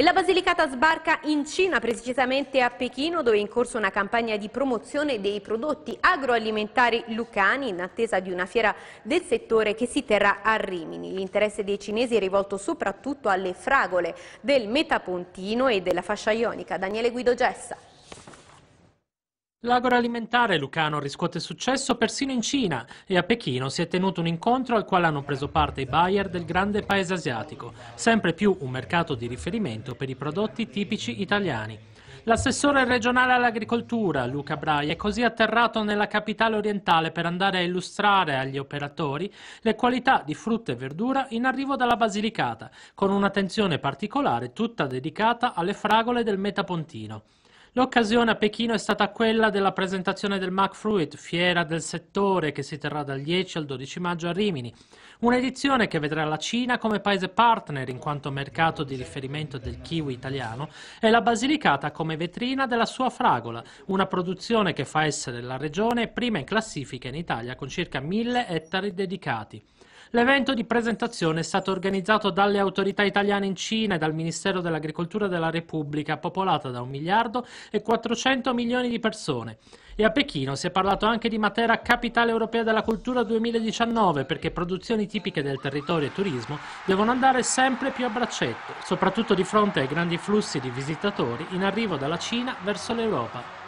E la Basilicata sbarca in Cina, precisamente a Pechino, dove è in corso una campagna di promozione dei prodotti agroalimentari lucani in attesa di una fiera del settore che si terrà a Rimini. L'interesse dei cinesi è rivolto soprattutto alle fragole del metapontino e della fascia ionica. Daniele Guido Gessa. L'agroalimentare lucano riscuote successo persino in Cina e a Pechino si è tenuto un incontro al quale hanno preso parte i buyer del grande paese asiatico, sempre più un mercato di riferimento per i prodotti tipici italiani. L'assessore regionale all'agricoltura, Luca Brai, è così atterrato nella capitale orientale per andare a illustrare agli operatori le qualità di frutta e verdura in arrivo dalla Basilicata, con un'attenzione particolare tutta dedicata alle fragole del Metapontino. L'occasione a Pechino è stata quella della presentazione del MacFruit, fiera del settore che si terrà dal 10 al 12 maggio a Rimini. Un'edizione che vedrà la Cina come paese partner in quanto mercato di riferimento del kiwi italiano e la Basilicata come vetrina della sua fragola, una produzione che fa essere la regione prima in classifica in Italia con circa 1000 ettari dedicati. L'evento di presentazione è stato organizzato dalle autorità italiane in Cina e dal Ministero dell'Agricoltura della Repubblica, popolata da 1 miliardo e 400 milioni di persone. E a Pechino si è parlato anche di Matera Capitale Europea della Cultura 2019 perché produzioni tipiche del territorio e turismo devono andare sempre più a braccetto, soprattutto di fronte ai grandi flussi di visitatori in arrivo dalla Cina verso l'Europa.